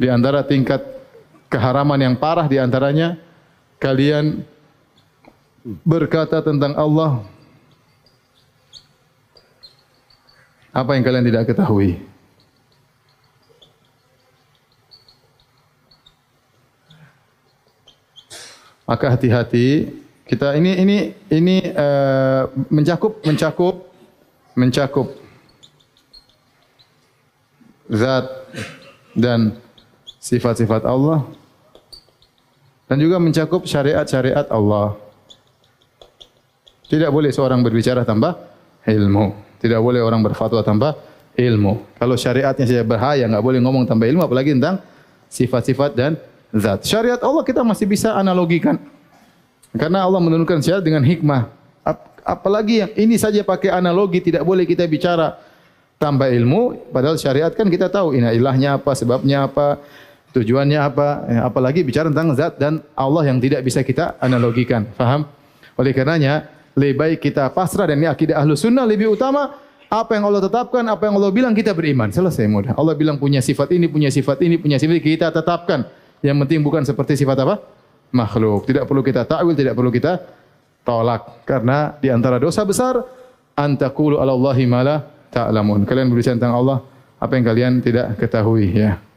di antara tingkat keharaman yang parah di antaranya kalian berkata tentang Allah apa yang kalian tidak ketahui. Maka hati-hati kita ini ini ini uh, mencakup mencakup mencakup zat dan sifat-sifat Allah dan juga mencakup syariat-syariat Allah. Tidak boleh seorang berbicara tambah ilmu. Tidak boleh orang berfatwa tambah ilmu. Kalau syariatnya saja berbahaya, enggak boleh ngomong tambah ilmu apalagi tentang sifat-sifat dan zat. Syariat Allah kita masih bisa analogikan. Karena Allah menurunkan syariat dengan hikmah. Apalagi yang ini saja pakai analogi tidak boleh kita bicara tambah ilmu padahal syariat kan kita tahu ina ilahnya apa sebabnya apa tujuannya apa, eh, apalagi bicara tentang zat dan Allah yang tidak bisa kita analogikan. Faham? Oleh karenanya, lebih baik kita pasrah dan ini akidah ahlu sunnah lebih utama, apa yang Allah tetapkan, apa yang Allah bilang, kita beriman. Selesai mudah. Allah bilang punya sifat ini, punya sifat ini, punya sifat ini, kita tetapkan. Yang penting bukan seperti sifat apa? Makhluk. Tidak perlu kita ta'wil, tidak perlu kita tolak. Karena di antara dosa besar, antakulu ala Allahi ma'la ta'lamun. Kalian berbicara tentang Allah, apa yang kalian tidak ketahui. Ya.